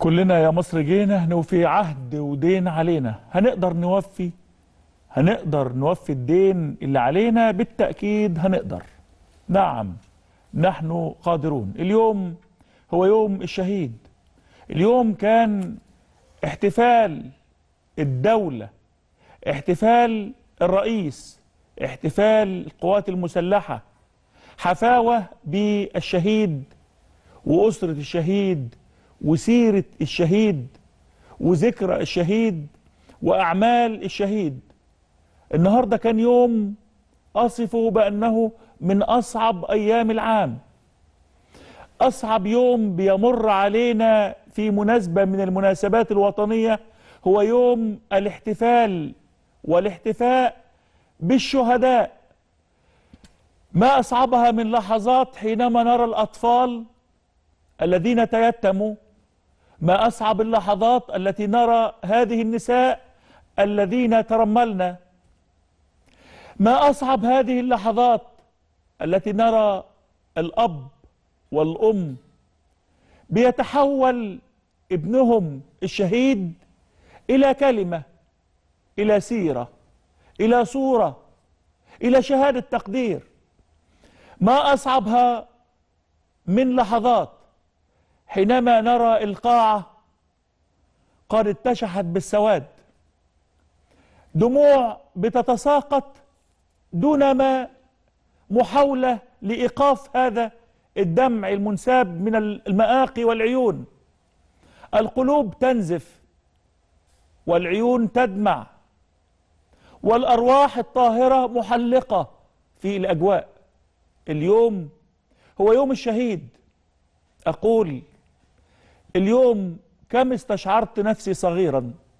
كلنا يا مصر جينا نوفي عهد ودين علينا هنقدر نوفي هنقدر نوفي الدين اللي علينا بالتأكيد هنقدر نعم نحن قادرون اليوم هو يوم الشهيد اليوم كان احتفال الدولة احتفال الرئيس احتفال القوات المسلحة حفاوة بالشهيد وأسرة الشهيد وسيرة الشهيد وذكرى الشهيد وأعمال الشهيد النهاردة كان يوم أصفه بأنه من أصعب أيام العام أصعب يوم بيمر علينا في مناسبة من المناسبات الوطنية هو يوم الاحتفال والاحتفاء بالشهداء ما أصعبها من لحظات حينما نرى الأطفال الذين تيتموا ما أصعب اللحظات التي نرى هذه النساء الذين ترملنا ما أصعب هذه اللحظات التي نرى الأب والأم بيتحول ابنهم الشهيد إلى كلمة إلى سيرة إلى صورة إلى شهادة تقدير ما أصعبها من لحظات حينما نرى القاعة قد اتشحت بالسواد دموع بتتساقط دون ما محاولة لإيقاف هذا الدمع المنساب من المآقي والعيون القلوب تنزف والعيون تدمع والأرواح الطاهرة محلقة في الأجواء اليوم هو يوم الشهيد أقول اليوم كم استشعرت نفسي صغيرا